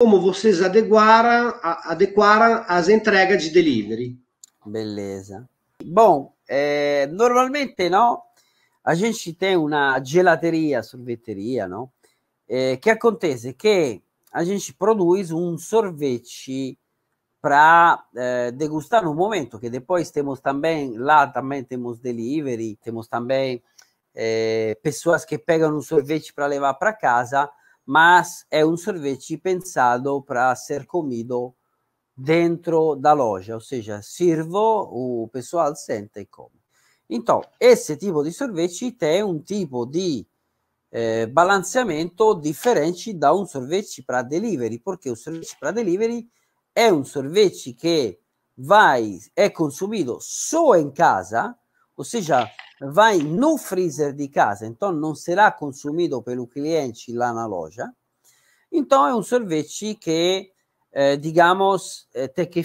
como vocês adequaram, adequaram as entregas de delivery. Beleza. Bom, é, normalmente, não, a gente tem uma gelateria, sorveteria, não? É, que acontece que a gente produz um sorvete para eh, é, degustar no momento, que depois temos também, lá também temos delivery, temos também eh, pessoas que pegam um sorvete para levar para casa, mas è un sorvete pensato per essere comido dentro da loja, ou seja, sirvo, o pessoal senta e come. Então, esse tipo di sorvete tem un tipo di eh, balanceamento differente da un sorvete para delivery, perché un sorvete para delivery è un sorvete che vai, è consumido solo in casa, ou seja, vai nel freezer di casa, então non será consumido pelo cliente lá na loja. Então é um sorvete que, eh, digamos, eh, tem que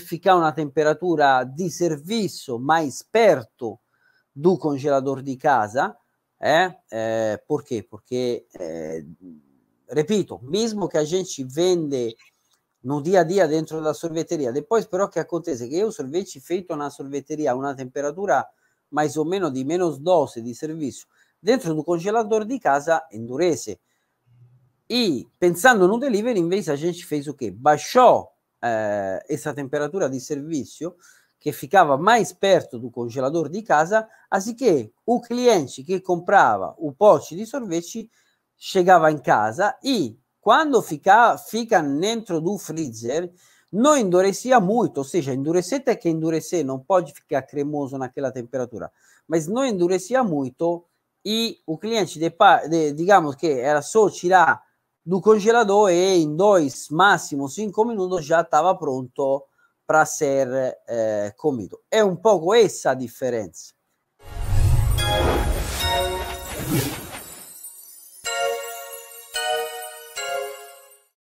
temperatura di servizio ma esperto do congelador di casa. Eh? Eh, por quê? Porque, eh, repito, mesmo que a gente vende no dia a dia dentro da sorveteria, depois però che acontece che io sorvete feito una sorveteria a una temperatura mais ou menos de menos dose de serviço dentro do congelador de casa endurece. E pensando no delivery, em vez a gente fez o quê? Baixou eh, essa temperatura de serviço que ficava mais perto do congelador de casa, anziché o cliente que comprava o pote de sorvete chegava em casa e quando fica, fica dentro do freezer, Não endurecia muito, ou seja, endurecer até que endurecer, não pode ficar cremoso naquela temperatura. Mas não endurecia muito e o cliente, de, de, digamos que era só tirar do congelador e em dois, máximo cinco minutos já estava pronto para ser eh, comido. É um pouco essa a diferença.